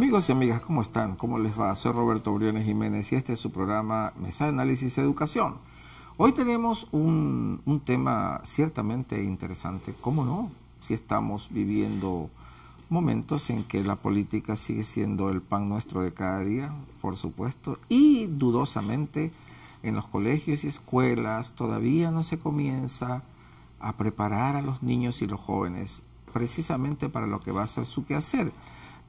Amigos y amigas, ¿cómo están? ¿Cómo les va? Soy Roberto Briones Jiménez y este es su programa Mesa de Análisis de Educación. Hoy tenemos un, un tema ciertamente interesante, ¿cómo no? Si estamos viviendo momentos en que la política sigue siendo el pan nuestro de cada día, por supuesto, y dudosamente en los colegios y escuelas todavía no se comienza a preparar a los niños y los jóvenes precisamente para lo que va a ser su quehacer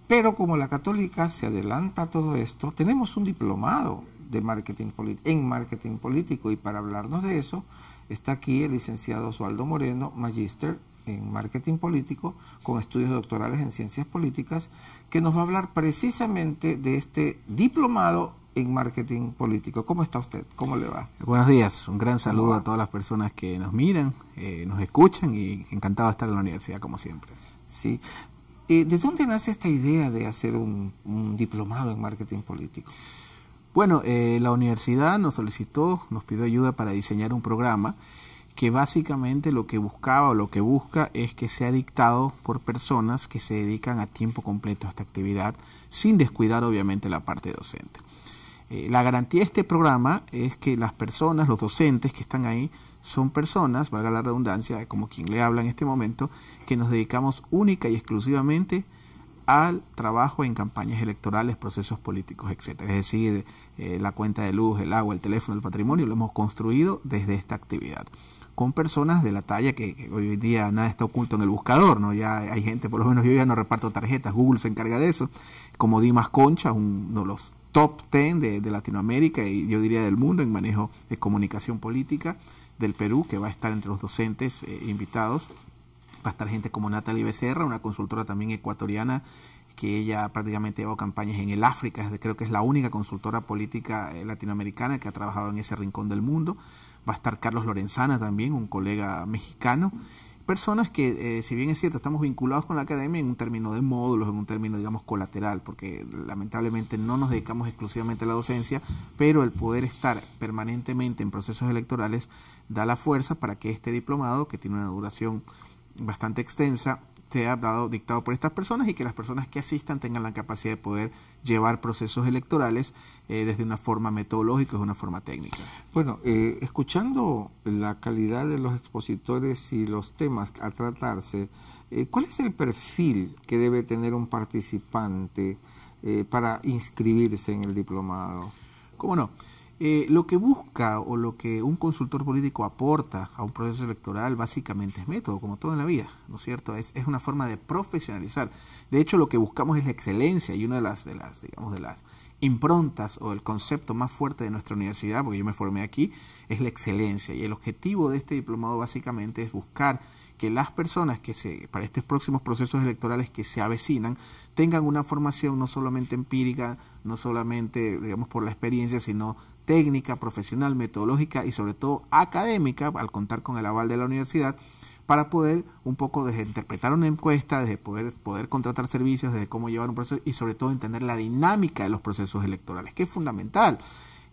pero como la católica se adelanta a todo esto, tenemos un diplomado de marketing en marketing político y para hablarnos de eso está aquí el licenciado Osvaldo Moreno, magíster en marketing político con estudios doctorales en ciencias políticas, que nos va a hablar precisamente de este diplomado en marketing político. ¿Cómo está usted? ¿Cómo le va? Buenos días, un gran saludo a todas las personas que nos miran, eh, nos escuchan y encantado de estar en la universidad como siempre. Sí, eh, ¿De dónde nace esta idea de hacer un, diplomado en marketing político? Bueno, eh, la universidad nos solicitó, nos pidió ayuda para diseñar un programa que básicamente lo que buscaba o lo que busca es que sea dictado por personas que se dedican a tiempo completo a esta actividad, sin descuidar obviamente la parte docente. Eh, la garantía de este programa es que las personas, los docentes que están ahí, son personas, valga la redundancia, como quien le habla en este momento, que nos dedicamos única y exclusivamente al trabajo en campañas electorales, procesos políticos, etcétera. Es decir, eh, la cuenta de luz, el agua, el teléfono, el patrimonio, lo hemos construido desde esta actividad con personas de la talla que, hoy en día nada está oculto en el buscador, ¿no? Ya hay gente, por lo menos yo ya no reparto tarjetas, Google se encarga de eso, como Dimas Concha, uno de los top 10 de Latinoamérica y yo diría del mundo en manejo de comunicación política, del Perú, que va a estar entre los docentes eh, invitados. Va a estar gente como Natalie Becerra, una consultora también ecuatoriana, que ella prácticamente llevado campañas en el África, creo que es la única consultora política eh, latinoamericana que ha trabajado en ese rincón del mundo. Va a estar Carlos Lorenzana también, un colega mexicano personas que, eh, si bien es cierto, estamos vinculados con la academia en un término de módulos, en un término, digamos, colateral, porque lamentablemente no nos dedicamos exclusivamente a la docencia, pero el poder estar permanentemente en procesos electorales da la fuerza para que este diplomado, que tiene una duración bastante extensa, sea dado, dictado por estas personas y que las personas que asistan tengan la capacidad de poder llevar procesos electorales eh, desde una forma metodológica, desde una forma técnica. Bueno, eh, escuchando la calidad de los expositores y los temas a tratarse, eh, ¿cuál es el perfil que debe tener un participante para inscribirse en el diplomado? ¿Cómo no? Eh, lo que busca o lo que un consultor político aporta a un proceso electoral básicamente es método, como todo en la vida, ¿no es cierto? Es, una forma de profesionalizar. De hecho, lo que buscamos es la excelencia y una de las, de las, digamos, de las improntas o el concepto más fuerte de nuestra universidad, porque yo me formé aquí, es la excelencia. Y el objetivo de este diplomado básicamente es buscar que las personas que se, para estos próximos procesos electorales que se avecinan tengan una formación no solamente empírica, no solamente digamos por la experiencia, sino técnica, profesional, metodológica y sobre todo académica, al contar con el aval de la universidad, para poder un poco desde interpretar una encuesta, desde poder, contratar servicios, desde cómo llevar un proceso y sobre todo entender la dinámica de los procesos electorales, que es fundamental.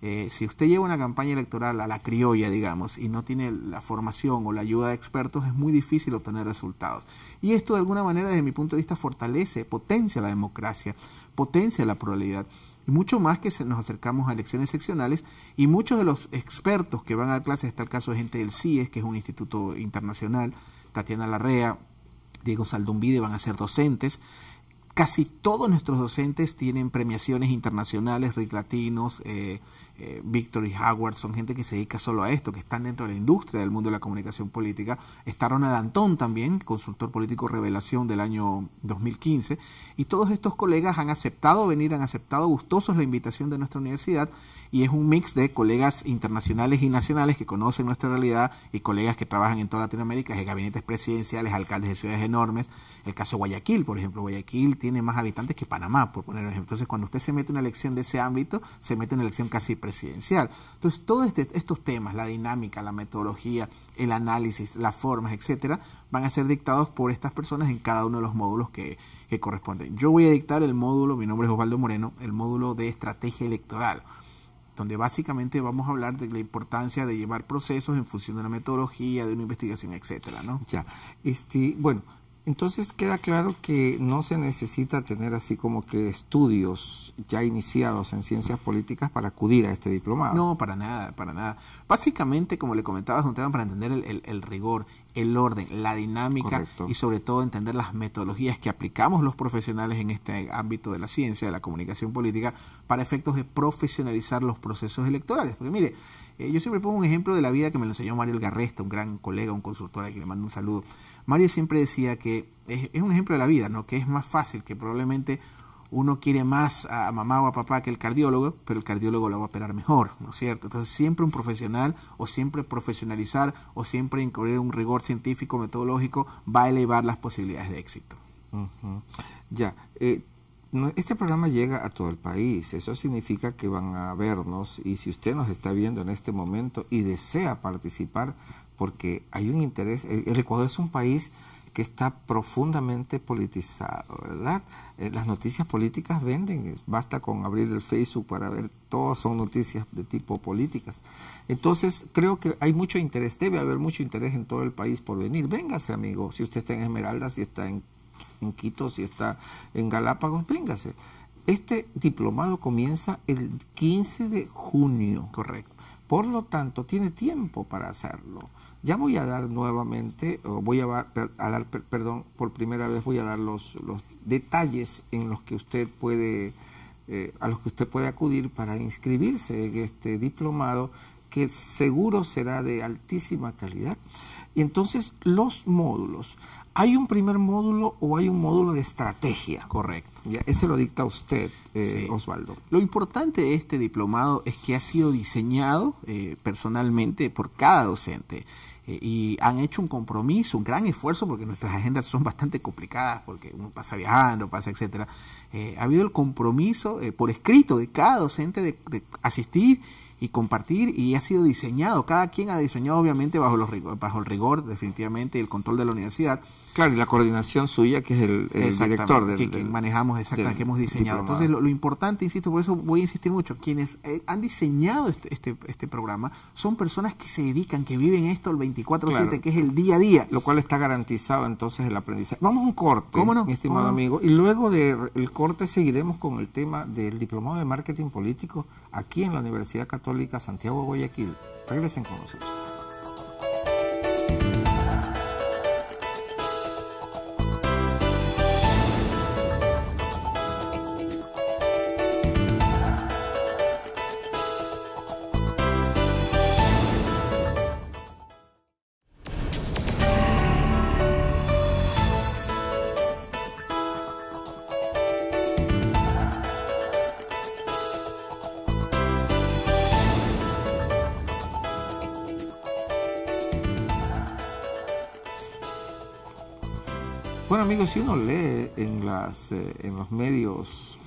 Eh, si usted lleva una campaña electoral a la criolla, digamos, y no tiene la formación o la ayuda de expertos, es muy difícil obtener resultados. Y esto de alguna manera, desde mi punto de vista, fortalece, potencia la democracia, potencia la pluralidad mucho más que nos acercamos a elecciones seccionales y muchos de los expertos que van a dar clases, está el caso de gente del CIES, que es un instituto internacional, Tatiana Larrea, Diego Saldumbide van a ser docentes. Casi todos nuestros docentes tienen premiaciones internacionales, RIC Latinos, eh, eh, y Howard, son gente que se dedica solo a esto, que están dentro de la industria del mundo de la comunicación política. Está Ronald Antón también, consultor político revelación del año 2015. Y todos estos colegas han aceptado venir, han aceptado gustosos la invitación de nuestra universidad y es un mix de colegas internacionales y nacionales que conocen nuestra realidad y colegas que trabajan en toda Latinoamérica, de gabinetes presidenciales, alcaldes de ciudades enormes. El caso de Guayaquil, por ejemplo, Guayaquil tiene más habitantes que Panamá, por poner un ejemplo. Entonces, cuando usted se mete en una elección de ese ámbito, se mete en una elección casi presidencial. Entonces, todos este, estos temas, la dinámica, la metodología, el análisis, las formas, etcétera, van a ser dictados por estas personas en cada uno de los módulos que, corresponden. Yo voy a dictar el módulo, mi nombre es Osvaldo Moreno, el módulo de estrategia electoral donde básicamente vamos a hablar de la importancia de llevar procesos en función de la metodología, de una investigación, etcétera, ¿no? Ya, este, bueno, entonces queda claro que no se necesita tener así como que estudios ya iniciados en ciencias políticas para acudir a este diplomado. No, para nada, para nada. Básicamente, como le comentaba, es un tema para entender el, rigor, el orden, la dinámica y sobre todo entender las metodologías que aplicamos los profesionales en este ámbito de la ciencia, de la comunicación política, para efectos de profesionalizar los procesos electorales. Porque mire, eh, yo siempre pongo un ejemplo de la vida que me lo enseñó Mario Garresta, un gran colega, un consultor a quien le mando un saludo. Mario siempre decía que es, un ejemplo de la vida, ¿no? Que es más fácil, que probablemente uno quiere más a, mamá o a papá que el cardiólogo, pero el cardiólogo lo va a operar mejor, ¿no es cierto? Entonces siempre un profesional o siempre profesionalizar o siempre incluir un rigor científico, metodológico, va a elevar las posibilidades de éxito. Ya, eh, este programa llega a todo el país, eso significa que van a vernos y si usted nos está viendo en este momento y desea participar, porque hay un interés. El Ecuador es un país que está profundamente politizado, ¿verdad? Eh, las noticias políticas venden, basta con abrir el Facebook para ver, todas son noticias de tipo políticas. Entonces, creo que hay mucho interés, debe haber mucho interés en todo el país por venir. Véngase, amigo, si usted está en Esmeralda, si está en, en Quito, si está en Galápagos, véngase. Este diplomado comienza el 15 de junio. Correcto. Por lo tanto, tiene tiempo para hacerlo. Ya voy a dar nuevamente, o voy a, dar, perdón, por primera vez voy a dar los, los detalles en los que usted puede, eh, a los que usted puede acudir para inscribirse en este diplomado que seguro será de altísima calidad. Y entonces los módulos. ¿Hay un primer módulo o hay un módulo de estrategia? Correcto. ese lo dicta usted, eh, Osvaldo. Lo importante de este diplomado es que ha sido diseñado eh, personalmente por cada docente eh, y han hecho un compromiso, un gran esfuerzo, porque nuestras agendas son bastante complicadas, porque uno pasa viajando, pasa, etcétera. ha habido el compromiso por escrito de cada docente de asistir y compartir y ha sido diseñado, cada quien ha diseñado obviamente bajo, los, bajo el rigor definitivamente y el control de la universidad. Claro, y la coordinación suya que es el, director del, que, manejamos exactamente, que hemos diseñado. Entonces lo, importante, insisto, por eso voy a insistir mucho, quienes eh, han diseñado este, este, este, programa son personas que se dedican, que viven esto el 24-7, que es el día a día. Lo cual está garantizado entonces el aprendizaje. Vamos a un corte, mi estimado amigo, y luego del corte seguiremos con el tema del diplomado de marketing político aquí en la Universidad Católica Santiago Guayaquil. Regresen con nosotros. Bueno, amigos, si uno lee en, las, eh, en los medios,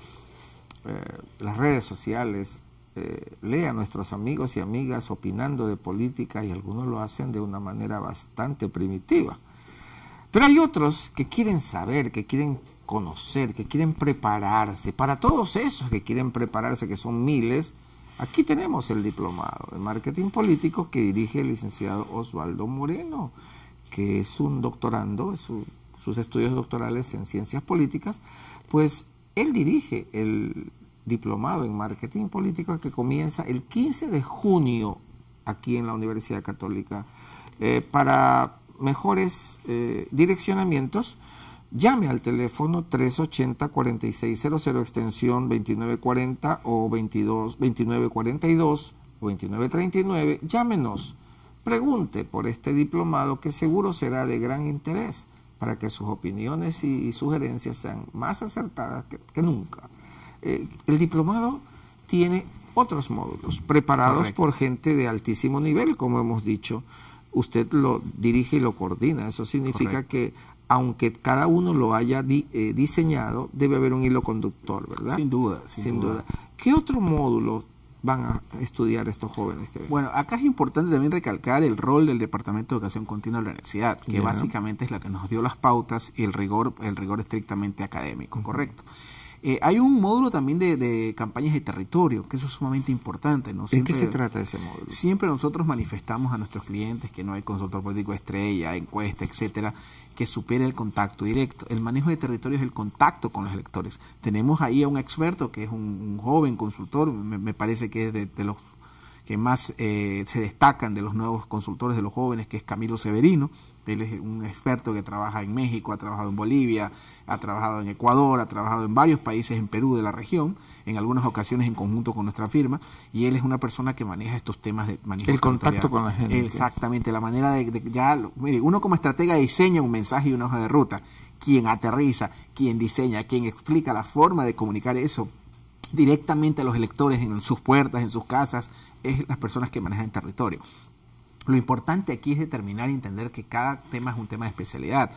eh, las redes sociales, eh, lee a nuestros amigos y amigas opinando de política y algunos lo hacen de una manera bastante primitiva. Pero hay otros que quieren saber, que quieren conocer, que quieren prepararse. Para todos esos que quieren prepararse, que son miles, aquí tenemos el diplomado de marketing político que dirige el licenciado Osvaldo Moreno, que es un doctorando, es un sus estudios doctorales en ciencias políticas, pues él dirige el diplomado en marketing político que comienza el 15 de junio aquí en la Universidad Católica. Eh, para mejores eh, direccionamientos, llame al teléfono 380-4600 extensión 2940 o 22, 2942 o 2939. Llámenos, pregunte por este diplomado que seguro será de gran interés para que sus opiniones y, sugerencias sean más acertadas que, nunca. Eh, el diplomado tiene otros módulos preparados por gente de altísimo nivel, como hemos dicho. Usted lo dirige y lo coordina. Eso significa que aunque cada uno lo haya eh, diseñado, debe haber un hilo conductor, ¿verdad? Sin duda. Sin, duda. duda. ¿Qué otro módulo van a estudiar estos jóvenes. bueno, acá es importante también recalcar el rol del Departamento de Educación Continua de la Universidad, que básicamente es la que nos dio las pautas y el rigor, el rigor estrictamente académico, correcto. Eh, hay un módulo también de, campañas de territorio, que eso es sumamente importante. ¿no? Siempre, ¿En qué se trata ese módulo? Siempre nosotros manifestamos a nuestros clientes que no hay consultor político estrella, encuesta, etcétera, que supere el contacto directo. El manejo de territorio es el contacto con los electores. Tenemos ahí a un experto que es un, joven consultor, me, parece que es de, los que más eh, se destacan de los nuevos consultores, de los jóvenes, que es Camilo Severino. Él es un experto que trabaja en México, ha trabajado en Bolivia, ha trabajado en Ecuador, ha trabajado en varios países en Perú de la región en algunas ocasiones en conjunto con nuestra firma, y él es una persona que maneja estos temas de manejo. El contacto con la gente. Exactamente, la manera de, ya, mire, uno como estratega diseña un mensaje y una hoja de ruta, quien aterriza, quien diseña, quien explica la forma de comunicar eso directamente a los electores en sus puertas, en sus casas, es las personas que manejan territorio. Lo importante aquí es determinar y entender que cada tema es un tema de especialidad.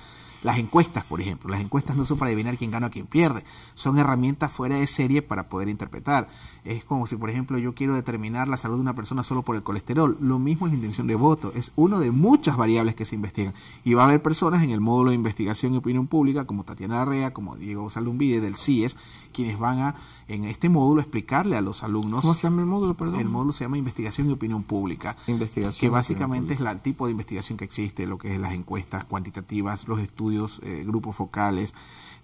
Las encuestas, por ejemplo, las encuestas no son para adivinar quién gana o quién pierde, son herramientas fuera de serie para poder interpretar. Es como si, por ejemplo, yo quiero determinar la salud de una persona solo por el colesterol. Lo mismo es la intención de voto, es uno de muchas variables que se investigan. Y va a haber personas en el módulo de investigación y opinión pública, como Tatiana Arrea, como Diego Salumbide del CIES, quienes van a, en este módulo, explicarle a los alumnos. ¿Cómo se llama el módulo, perdón? El módulo se llama Investigación y Opinión Pública. Investigación. Que básicamente es el tipo de investigación que existe, lo que es las encuestas cuantitativas, los estudios eh, grupos focales.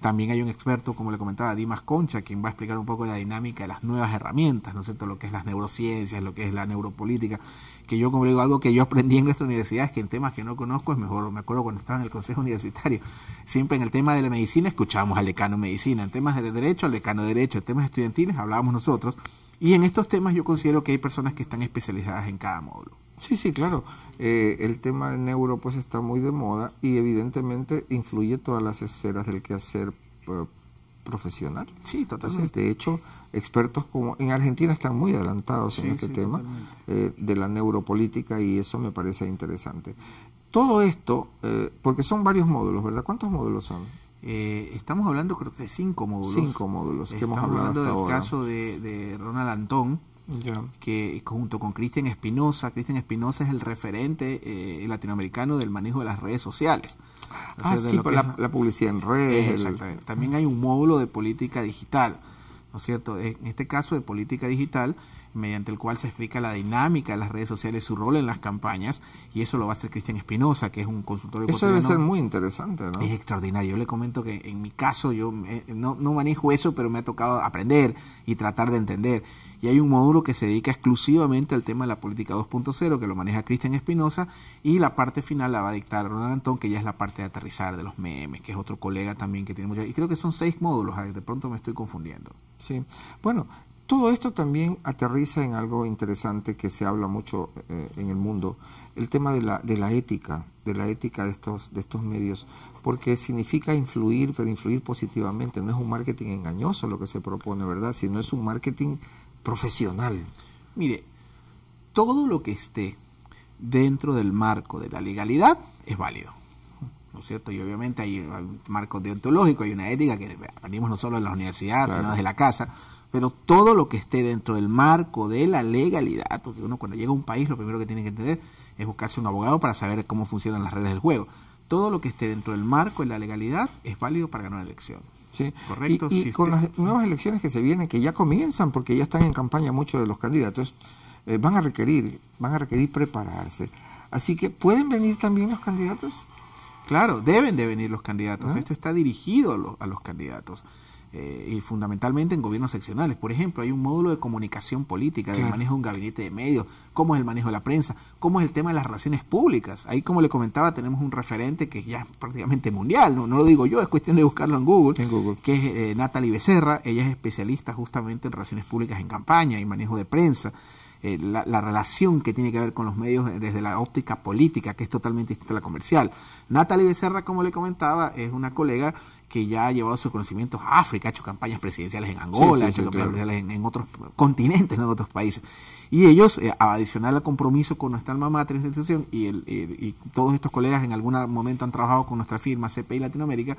También hay un experto, como le comentaba, Dimas Concha, quien va a explicar un poco la dinámica de las nuevas herramientas, ¿no es cierto? Lo que es las neurociencias, lo que es la neuropolítica, que yo, como digo, algo que yo aprendí en nuestra universidad es que en temas que no conozco es mejor. Me acuerdo cuando estaba en el Consejo Universitario, siempre en el tema de la medicina escuchábamos al decano medicina, en temas de derecho, al decano derecho, en temas estudiantiles hablábamos nosotros. Y en estos temas yo considero que hay personas que están especializadas en cada módulo. Sí, sí, claro. Eh, el tema de neuro pues está muy de moda y evidentemente influye todas las esferas del quehacer eh, profesional. Sí, totalmente. de hecho, expertos como en Argentina están muy adelantados en este tema eh, de la neuropolítica y eso me parece interesante. Todo esto, porque son varios módulos, ¿verdad? ¿Cuántos módulos son? estamos hablando creo que de cinco módulos. Cinco módulos. Que hemos hablado hablando del caso de, de Ronald Antón, que junto con Cristian Espinosa, Cristian Espinosa es el referente eh, latinoamericano del manejo de las redes sociales. Ah, la, publicidad en redes. También hay un módulo de política digital, ¿no es cierto? En este caso de política digital, mediante el cual se explica la dinámica de las redes sociales, su rol en las campañas, y eso lo va a hacer Cristian Espinosa, que es un consultor Eso debe ser muy interesante, ¿no? Es extraordinario. Yo le comento que en mi caso yo eh, no, no manejo eso, pero me ha tocado aprender y tratar de entender. Y hay un módulo que se dedica exclusivamente al tema de la política 2.0, que lo maneja Cristian Espinosa, y la parte final la va a dictar Ronald Antón, que ya es la parte de aterrizar de los memes, que es otro colega también que tiene mucha... Y creo que son seis módulos, de pronto me estoy confundiendo. Sí, bueno, todo esto también aterriza en algo interesante que se habla mucho eh, en el mundo, el tema de la, de la ética, de la ética de estos, de estos medios, porque significa influir, pero influir positivamente, no es un marketing engañoso lo que se propone, ¿verdad? Sino es un marketing profesional. Mire, todo lo que esté dentro del marco de la legalidad es válido. ¿no es cierto? Y obviamente hay un marco deontológico, hay una ética que venimos no solo de la universidad, sino desde la casa, pero todo lo que esté dentro del marco de la legalidad, porque uno cuando llega a un país lo primero que tiene que entender es buscarse un abogado para saber cómo funcionan las redes del juego. Todo lo que esté dentro del marco de la legalidad es válido para ganar la elección. Sí. Correcto. Y, y con las nuevas elecciones que se vienen, que ya comienzan, porque ya están en campaña muchos de los candidatos, eh, van a requerir, van a requerir prepararse. Así que pueden venir también los candidatos. Claro, deben de venir los candidatos. ¿Ah? Esto está dirigido a los candidatos. Eh, y fundamentalmente en gobiernos seccionales. Por ejemplo, hay un módulo de comunicación política, del manejo de un gabinete de medios, cómo es el manejo de la prensa, cómo es el tema de las relaciones públicas. Ahí, como le comentaba, tenemos un referente que ya es prácticamente mundial, no, no lo digo yo, es cuestión de buscarlo en Google, que es eh, Natalie Becerra, ella es especialista justamente en relaciones públicas en campaña y manejo de prensa. Eh, la, la, relación que tiene que ver con los medios desde la óptica política, que es totalmente distinta a la comercial. Natalie Becerra, como le comentaba, es una colega que ya ha llevado sus conocimientos a África, ha hecho campañas presidenciales en Angola, ha hecho campañas presidenciales en, otros continentes, en otros países. Y ellos, eh, adicional al compromiso con nuestra alma mater, institución, y, el, eh, y todos estos colegas en algún momento han trabajado con nuestra firma CPI Latinoamérica,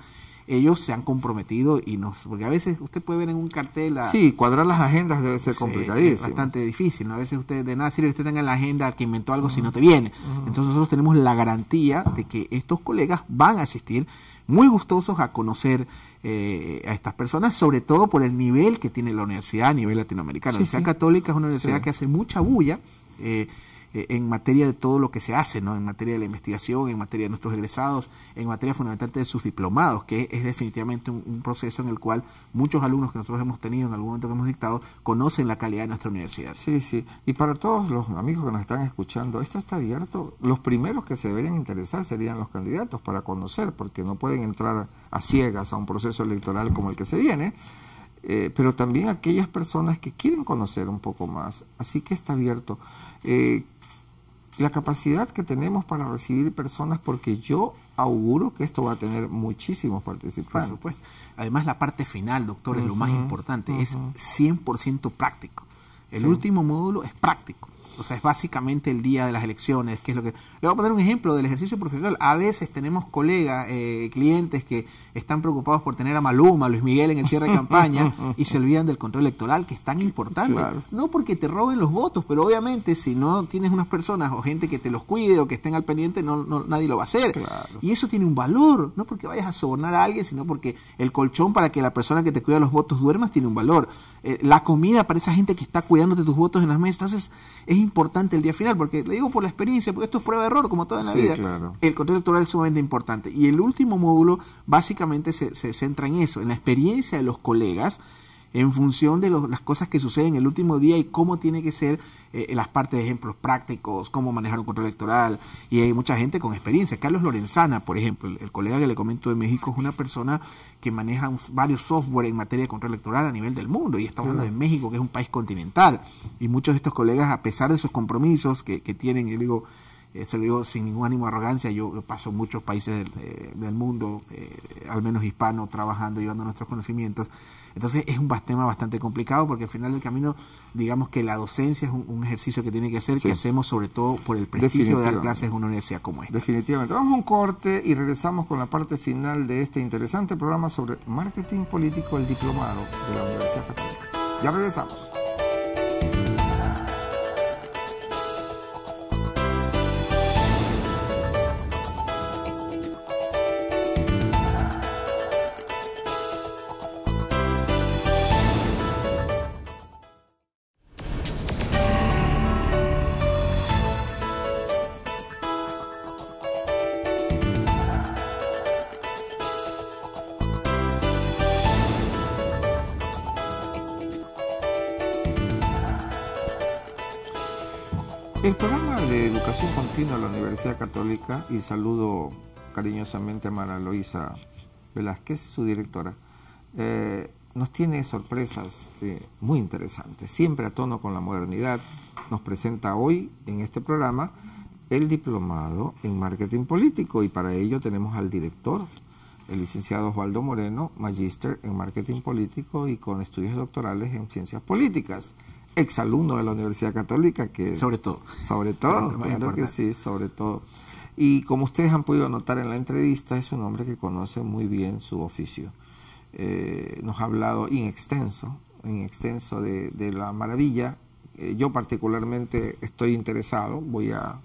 ellos se han comprometido y nos, porque a veces usted puede ver en un cartel... A, sí, cuadrar las agendas debe ser complicadísimo. Es bastante difícil, A veces usted de nada sirve que usted tenga la agenda que inventó algo si no te viene. Entonces nosotros tenemos la garantía de que estos colegas van a asistir muy gustosos a conocer eh, a estas personas, sobre todo por el nivel que tiene la universidad a nivel latinoamericano. la Universidad Católica es una universidad que hace mucha bulla. Eh, eh, en materia de todo lo que se hace, ¿no? en materia de la investigación, en materia de nuestros egresados, en materia fundamental de sus diplomados, que es definitivamente un, proceso en el cual muchos alumnos que nosotros hemos tenido en algún momento que hemos dictado conocen la calidad de nuestra universidad. Sí, sí. Y para todos los amigos que nos están escuchando, esto está abierto. Los primeros que se deberían interesar serían los candidatos para conocer, porque no pueden entrar a ciegas a un proceso electoral como el que se viene. Eh, pero también aquellas personas que quieren conocer un poco más. Así que está abierto. Eh, la capacidad que tenemos para recibir personas, porque yo auguro que esto va a tener muchísimos participantes. Por supuesto. Además, la parte final, doctor, es lo más importante, es 100% práctico. El último módulo es práctico o sea, es básicamente el día de las elecciones, que es lo que... Le voy a poner un ejemplo del ejercicio profesional. A veces tenemos colegas, eh, clientes que están preocupados por tener a Maluma, a Luis Miguel en el cierre de campaña y se olvidan del control electoral, que es tan importante. No porque te roben los votos, pero obviamente si no tienes unas personas o gente que te los cuide o que estén al pendiente, no, nadie lo va a hacer. Y eso tiene un valor, no porque vayas a sobornar a alguien, sino porque el colchón para que la persona que te cuida los votos duermas tiene un valor. Eh, la comida para esa gente que está cuidándote tus votos en las mesas. Entonces, es importante importante el día final, porque le digo por la experiencia, porque esto es prueba de error, como toda en la vida. El control electoral es sumamente importante. Y el último módulo básicamente se, se centra en eso, en la experiencia de los colegas en función de las cosas que suceden el último día y cómo tiene que ser eh, eh, las partes de ejemplos prácticos, cómo manejar un control electoral. Y hay mucha gente con experiencia. Carlos Lorenzana, por ejemplo, el, colega que le comento de México, es una persona que maneja varios software en materia de control electoral a nivel del mundo. Y estamos hablando de México, que es un país continental. Y muchos de estos colegas, a pesar de sus compromisos que, tienen, yo digo, eh, se lo digo sin ningún ánimo de arrogancia, yo paso muchos países del, mundo, al menos hispano, trabajando, y llevando nuestros conocimientos, entonces es un tema bastante complicado porque al final del camino, digamos que la docencia es un, ejercicio que tiene que hacer, que hacemos sobre todo por el prestigio de dar clases en una universidad como esta. Definitivamente. Vamos a un corte y regresamos con la parte final de este interesante programa sobre marketing político, el diplomado de la Universidad Católica. Ya regresamos. Universidad Católica y saludo cariñosamente a Mara Loisa Velázquez, su directora, eh, nos tiene sorpresas eh, muy interesantes, siempre a tono con la modernidad. Nos presenta hoy en este programa el diplomado en marketing político y para ello tenemos al director, el licenciado Osvaldo Moreno, magíster en marketing político y con estudios doctorales en ciencias políticas exalumno de la Universidad Católica. que Sobre todo. Sobre todo, claro que sí, sobre todo. Y como ustedes han podido notar en la entrevista, es un hombre que conoce muy bien su oficio. Eh, nos ha hablado in extenso, in extenso de, la maravilla. Eh, yo particularmente estoy interesado, voy a,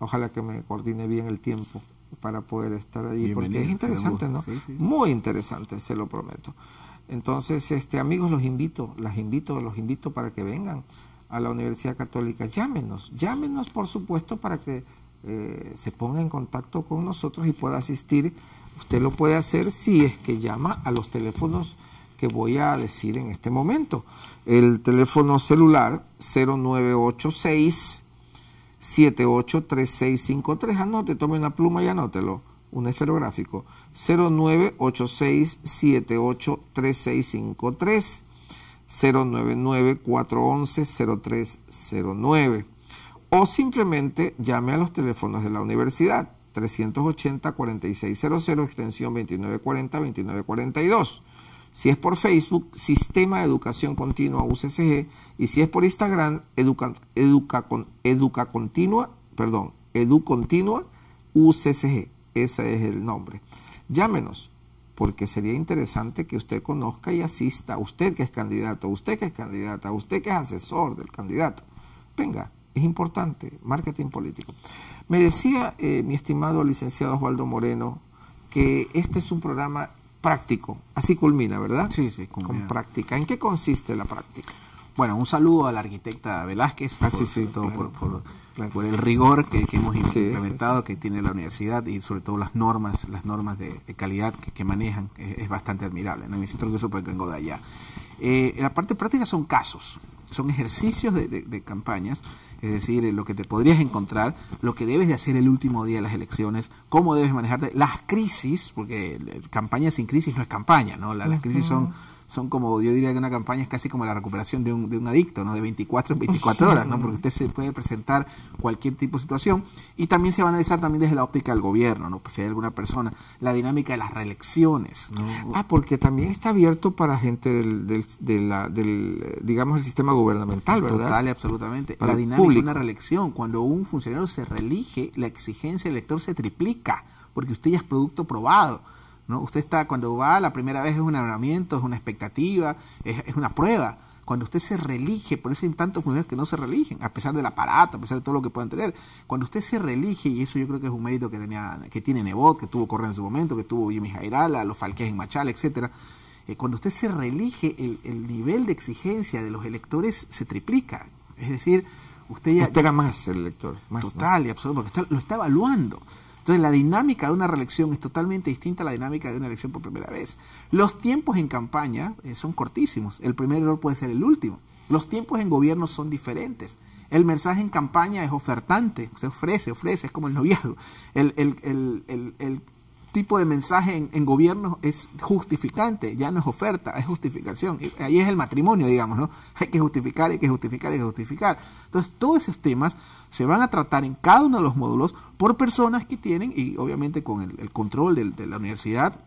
ojalá que me coordine bien el tiempo para poder estar allí, porque es interesante, ¿no? Muy interesante, se lo prometo. Entonces, este, amigos, los invito, las invito, los invito para que vengan a la Universidad Católica. Llámenos, llámenos por supuesto para que eh, se ponga en contacto con nosotros y pueda asistir. Usted lo puede hacer si es que llama a los teléfonos que voy a decir en este momento. El teléfono celular 0986 783653. Anote, tome una pluma y anótelo un esferográfico, 0986783653, 0994110309, 0309 O simplemente llame a los teléfonos de la universidad, 380-4600, extensión 2940-2942. Si es por Facebook, Sistema de Educación Continua UCCG. Y si es por Instagram, Educa, educa, educa Continua, perdón, Edu Continua UCCG. Ese es el nombre. Llámenos, porque sería interesante que usted conozca y asista, usted que es candidato, usted que es candidata, usted que es asesor del candidato. Venga, es importante, marketing político. Me decía eh, mi estimado licenciado Osvaldo Moreno que este es un programa práctico, así culmina, ¿verdad? Sí, sí, Con práctica. ¿En qué consiste la práctica? Bueno, un saludo a la arquitecta Velázquez ah, todo por, el rigor que, hemos implementado, que tiene la universidad y sobre todo las normas, las normas de, calidad que, manejan es, bastante admirable. ¿no? me siento orgulloso porque vengo de allá. Eh, la parte práctica son casos, son ejercicios de, campañas es decir, eh, lo que te podrías encontrar, lo que debes de hacer el último día de las elecciones, cómo debes manejarte, las crisis, porque campaña sin crisis no es campaña, ¿no? las crisis son son como, yo diría que una campaña es casi como la recuperación de un, de un adicto, ¿no? De 24 en 24 horas, ¿no? Porque usted se puede presentar cualquier tipo de situación y también se va a analizar también desde la óptica del gobierno, ¿no? Pues si hay alguna persona, la dinámica de las reelecciones, Ah, porque también está abierto para gente del, del, digamos, el sistema gubernamental, ¿verdad? Total absolutamente. la dinámica de una reelección, cuando un funcionario se reelige, la exigencia del elector se triplica, porque usted ya es producto probado ¿no? Usted está, cuando va la primera vez es un abramiento, es una expectativa, es, es una prueba. Cuando usted se relige, por eso hay tantos funcionarios que no se religen, a pesar del aparato, a pesar de todo lo que puedan tener. Cuando usted se relige, y eso yo creo que es un mérito que tenía, que tiene Nebot, que tuvo Correa en su momento, que tuvo Jimmy Jairala, los falques en Machal, etcétera, eh, cuando usted se relige, el, nivel de exigencia de los electores se triplica. Es decir, usted ya. más el elector. Más, total y absoluto, porque usted lo está evaluando. Entonces la dinámica de una reelección es totalmente distinta a la dinámica de una elección por primera vez. Los tiempos en campaña eh, son cortísimos, el primer error puede ser el último. Los tiempos en gobierno son diferentes. El mensaje en campaña es ofertante, Se ofrece, ofrece, es como el noviazgo. El, tipo de mensaje en, gobierno es justificante, ya no es oferta, es justificación. ahí es el matrimonio, digamos, ¿no? Hay que justificar, hay que justificar, hay que justificar. Entonces, todos esos temas se van a tratar en cada uno de los módulos por personas que tienen, y obviamente con el, control de, de la universidad,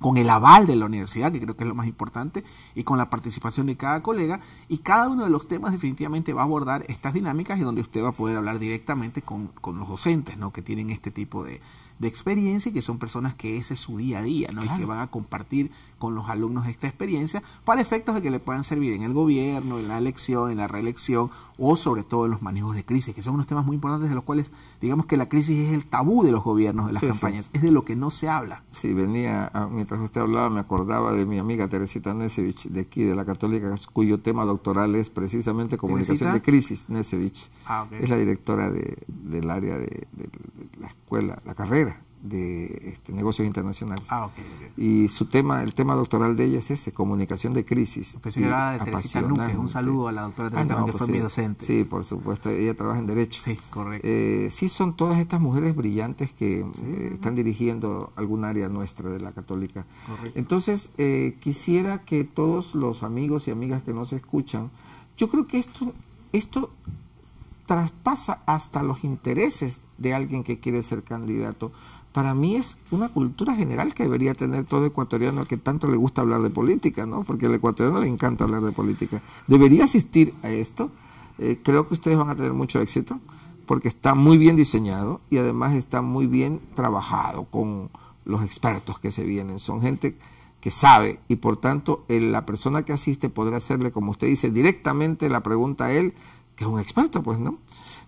con el aval de la universidad, que creo que es lo más importante, y con la participación de cada colega. Y cada uno de los temas definitivamente va a abordar estas dinámicas y donde usted va a poder hablar directamente con, con los docentes ¿no? que tienen este tipo de, de experiencia y que son personas que ese es su día a día, ¿no? Y que van a compartir con los alumnos esta experiencia para efectos de que le puedan servir en el gobierno, en la elección, en la reelección o sobre todo en los manejos de crisis, que son unos temas muy importantes de los cuales digamos que la crisis es el tabú de los gobiernos, de las campañas, es de lo que no se habla. Sí, venía, mientras usted hablaba me acordaba de mi amiga Teresita Nesevich de aquí, de la Católica, cuyo tema doctoral es precisamente comunicación de crisis, Nesevich. Ah, es la directora del área de la escuela, la carrera de este, negocios internacionales. Ah, ok, Y su tema, el tema doctoral de ella es ese, comunicación de crisis. de un saludo a la doctora Teresita ah, que pues fue mi docente. Sí, por supuesto, ella trabaja en Derecho. Sí, correcto. Eh, sí son todas estas mujeres brillantes que eh, están dirigiendo algún área nuestra de la católica. Correcto. Entonces, eh, quisiera que todos los amigos y amigas que nos escuchan, yo creo que esto, esto traspasa hasta los intereses de alguien que quiere ser candidato. Para mí es una cultura general que debería tener todo ecuatoriano que tanto le gusta hablar de política, ¿no? Porque al ecuatoriano le encanta hablar de política. Debería asistir a esto. Eh, creo que ustedes van a tener mucho éxito porque está muy bien diseñado y además está muy bien trabajado con los expertos que se vienen. Son gente que sabe y por tanto la persona que asiste podrá hacerle, como usted dice, directamente la pregunta a él es un experto, pues, ¿no?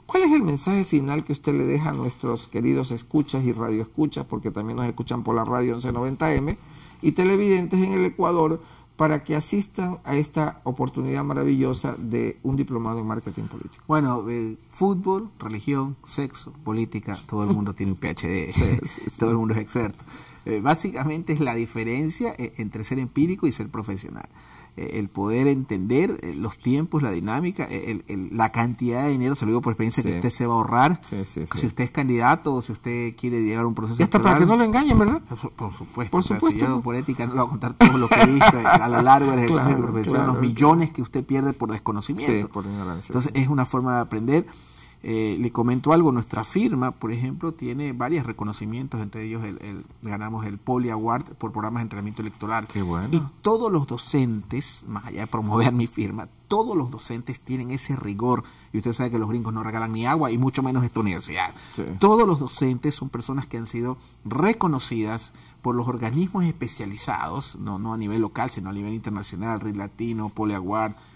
¿Cuál es el mensaje final que usted le deja a nuestros queridos escuchas y radioescuchas, porque también nos escuchan por la radio 1190M, y televidentes en el Ecuador, para que asistan a esta oportunidad maravillosa de un diplomado en marketing político? Bueno, eh, fútbol, religión, sexo, política, todo el mundo tiene un PhD, todo el mundo es experto. Eh, básicamente es la diferencia eh, entre ser empírico y ser profesional. Eh, el poder entender eh, los tiempos, la dinámica, eh, el, la cantidad de dinero, se lo digo por experiencia, que usted se va a ahorrar. si usted es candidato, o si usted quiere llegar a un proceso. Y hasta para que no lo engañen, ¿verdad? Por supuesto. Por supuesto. O si yo por ética no le voy a contar todo lo que he visto a lo largo del ejercicio de profesión, los millones que usted pierde por desconocimiento. por ignorancia. Entonces, es una forma de aprender. Eh, le comento algo, nuestra firma, por ejemplo, tiene varios reconocimientos, entre ellos el, ganamos el Poli por programas de entrenamiento electoral. Y todos los docentes, más allá de promover mi firma, todos los docentes tienen ese rigor. Y usted sabe que los gringos no regalan ni agua y mucho menos esta universidad. Todos los docentes son personas que han sido reconocidas por los organismos especializados, no, no a nivel local, sino a nivel internacional, Red Latino, Poli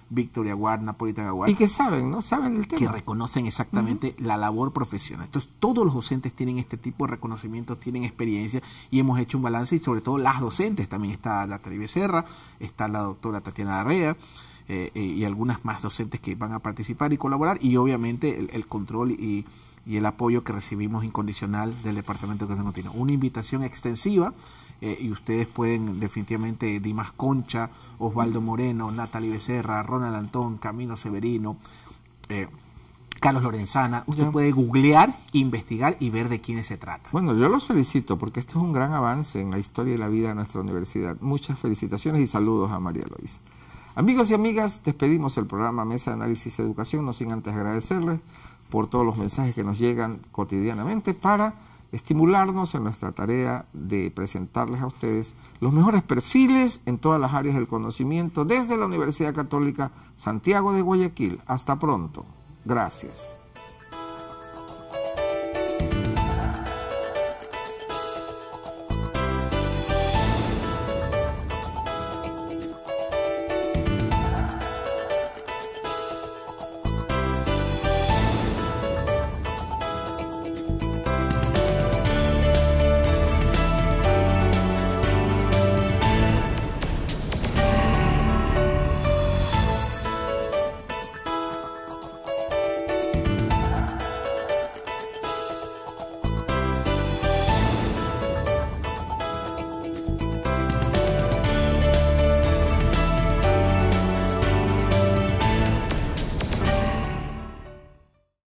Victoria Guard, Napolitana Guard. Y que saben, ¿no? Saben el tema. Que reconocen exactamente la labor profesional. Entonces, todos los docentes tienen este tipo de reconocimientos, tienen experiencia y hemos hecho un balance y sobre todo las docentes. También está la Taribe Serra, está la doctora Tatiana Arrea. Eh, eh, y algunas más docentes que van a participar y colaborar y obviamente el, control y, y el apoyo que recibimos incondicional del Departamento de Educación Continua. Una invitación extensiva eh, y ustedes pueden definitivamente Dimas Concha, Osvaldo Moreno, Natalie Becerra, Ronald Antón, Camino Severino, eh, Carlos Lorenzana. Usted puede googlear, investigar y ver de quiénes se trata. Bueno, yo los felicito porque esto es un gran avance en la historia y la vida de nuestra universidad. Muchas felicitaciones y saludos a María Luisa. Amigos y amigas, despedimos el programa Mesa de Análisis de Educación, no sin antes agradecerles por todos los mensajes que nos llegan cotidianamente para estimularnos en nuestra tarea de presentarles a ustedes los mejores perfiles en todas las áreas del conocimiento desde la Universidad Católica Santiago de Guayaquil. Hasta pronto. Gracias.